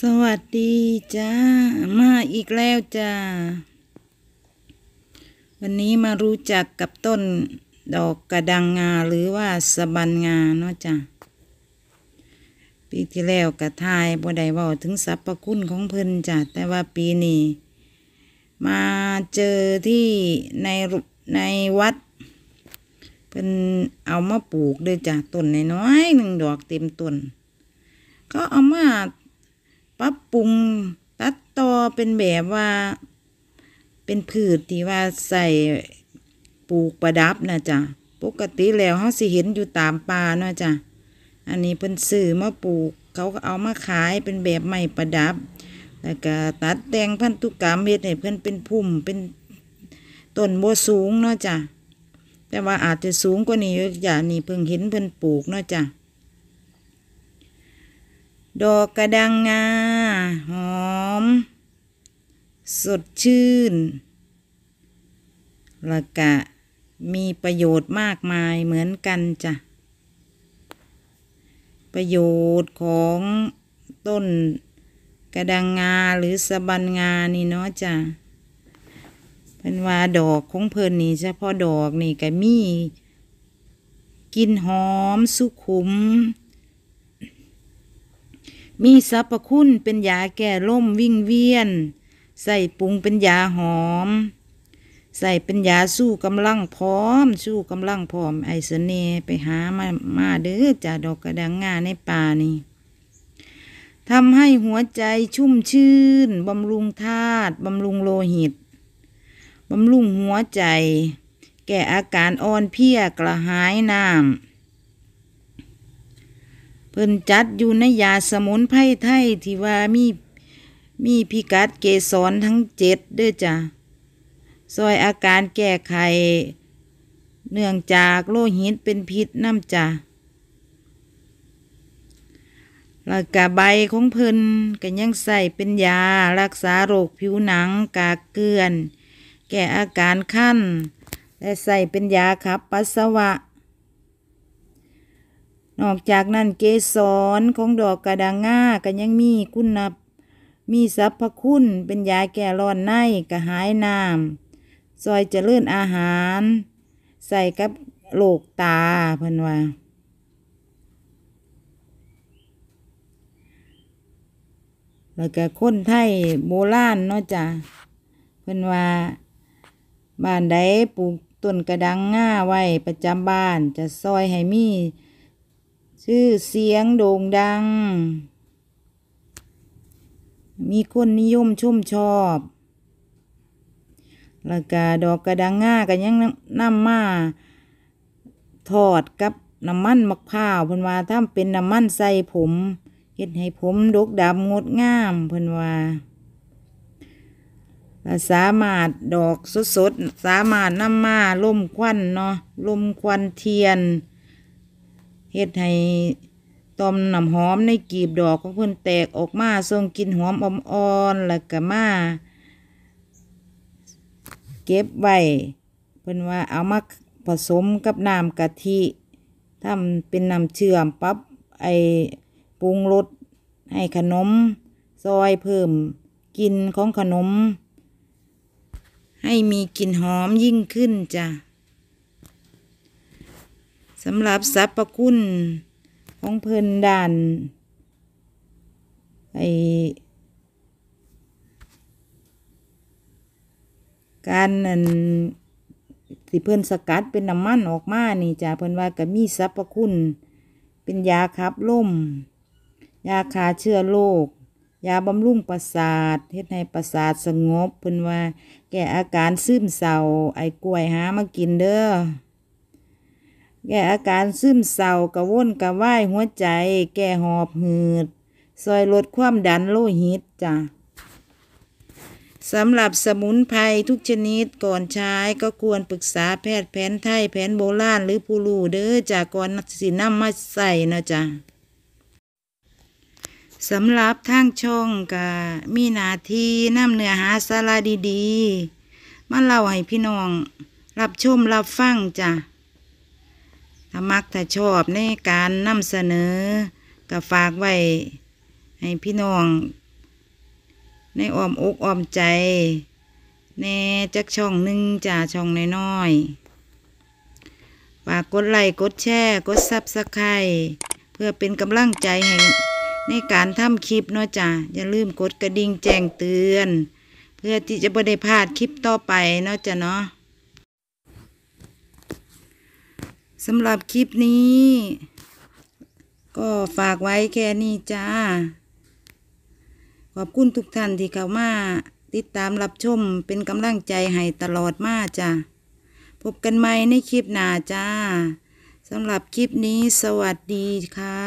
สวัสดี จ้ามาอีกแล้วจ้าวันนี้มารู้จักกับต้นดอกกระดังงา หรือว่าสะบันงา เนาะจ้าปีที่แล้วกระทายบ่ได้ว่าถึงสรรพคุณของเพิ่นจ้าแต่ว่าปีนี้ มาเจอที่ในในวัดเพิ่นเอามาปลูกด้วยจ้าต้นน้อยหนึ่งดอก เต็มต้นก็เอามาปรับปรุงตัดต่อเป็นแบบว่า เป็นพืชที่ว่าใส่ปลูกประดับนะจ๊ะ ปกติแล้วเขาสิเห็นอยู่ตามป่าเนาะจ๊ะอันนี้เป็นสื่อมาปลูกเขาก็เอามาขายเป็นแบบใหม่ประดับแล้วก็ตัดแต่งพันธุกรรมเม็ดให้เพื่อนเป็นพุ่มเป็นต้นบัวสูงเนาะจ้ะแต่ว่าอาจจะสูงกว่านี้อยู่จงนี่เพิ่งเห็นเพิ่นปลูกเนาะจ้ะดอกกระดังงาหอม สดชื่นละกะมีประโยชน์มากมายเหมือนกันจ้ะ ประโยชน์ของต้นกระดังงาหรือสะบันงานี่เนาะจ้ะเป็นว่าดอกของเพิ่นนี่เฉพาะดอกนี่ก็มีกลิ่นหอมสุขุมมีสรรพคุณเป็นยาแก้ล่มวิ่งเวียน ใส่ปรุงเป็นยาหอม ใส่เป็นยาสู้กำลังพร้อม สู้กำลังพร้อมไอเสนไปหามามาเด้อจากดอกกระดังงาในป่านี่ทำให้หัวใจชุ่มชื่นบำรุงธาตุบำรุงโลหิตบำรุงหัวใจ แก่อาการอ่อนเพลียกระหายน้ำเพิ่นจัดอยู่ในยาสมุนไพรไทย ที่ว่ามีมีพิกัดเกสรทั้งเจ็ดเด้อจ้ะซอยอาการแก้ไข เนื่องจากโลหิตเป็นพิษน้ำจ้ะแล้วกะใบของเพิ่นก็ยังใส่เป็นยา รักษาโรคผิวหนังกากเกลื่อน แก้อาการขั้น และใส่เป็นยาขับปัสสาวะนอกจากนั้นเกสรของดอกกระดังง่าก็ยังมีคุณนับ มีสรรพคุณ เป็นยาแก้ร้อนในกระหายน้ำซอยเจริญอาหาร ใส่กับโลกตาเพิ่นว่า แล้วก็คนไทยโบราณเนาะจ้ะเพิ่นว่า บ้านใดปลูกต้นกระดังง่าไว้ประจำบ้านจะซอยให้มีชื่อเสียงโด่งดัง มีคนนิยมชุ่มชอบแล้วก็ดอกกระดังง่ากันยังน้ำมาทอดกับน้ำมันมะพร้าว เพิ่นว่าถ้าเป็นน้ำมัน ใส่ ผมเฮ็ด ให้ผมดกดำงดงาม เพิ่นว่าเาสามารถ ดอก สด ๆ สามารถนำมาล่มควัน เนาะล่มควัน เทียนเฮ็ดให้ต้มน้ำหอมในกีบดอกของเพิ่นแตกออกมาส่งกลิ่นหอมอ่อนๆแล้วก็มาเก็บไว้เพิ่นว่าเอามาผสมกับน้ำกะทิทำเป็นน้ำเชื่อมปั๊บไอปรุงรสให้ขนม ซอยเพิ่มกินของขนม ให้มีกลิ่นหอมยิ่งขึ้นจ้ะสำหรับสรรพคุณของเพลินด่านไอการนั่นสิเพิ่นสกัดเป็นน้ำมันออกมา นี่จ้าเพิ่นว่าก็มีสรรพคุณ เป็นยาขับลมยาคาเชื้อโรคยาบำรุงประสาทเฮ็ดให้ประสาทสงบ เพิ่นว่าแก้อาการซึมเศร้า ไอ้กล้วยหามากินเด้อแก้อาการซึมเศร้ากระวนกระวายหัวใจ แก่หอบหืดซอยลดความดันโลหิตจ้ะสำหรับสมุนไพรทุกชนิดก่อนใช้ก็ควรปรึกษาแพทย์แผนไทยแผนโบราณหรือผู้รู้เด้อจากก่อนสินำมาใส่นะจ๊ะสำหรับทางช่องกะ มีนาทีน้ำเนื้อหาสาระดีๆ มาเล่าให้พี่น้อง รับชมรับฟังจ้ะถ้ามักถ้าชอบในการนำเสนอก็ฝากไว้ให้พี่น้อง ในอ้อมอกอ้อมใจ แน่จักช่องหนึ่งจ่าช่องน้อยๆฝากกดไลค์กดแชร์กดซับสไครเพื่อเป็นกำลังใจให้ในการทำคลิปเนาะจ้าอย่าลืมกดกระดิ่งแจ้งเตือน เพื่อที่จะไม่ได้พลาดคลิปต่อไปเนาะจ้าเนาะสำหรับคลิปนี้ ก็ฝากไว้แค่นี้จ้า ขอบคุณทุกท่านที่เข้ามา ติดตามรับชมเป็นกำลังใจให้ตลอดมาจ้าพบกันใหม่ในคลิปหน้าจ้าสำหรับคลิปนี้สวัสดีค่ะ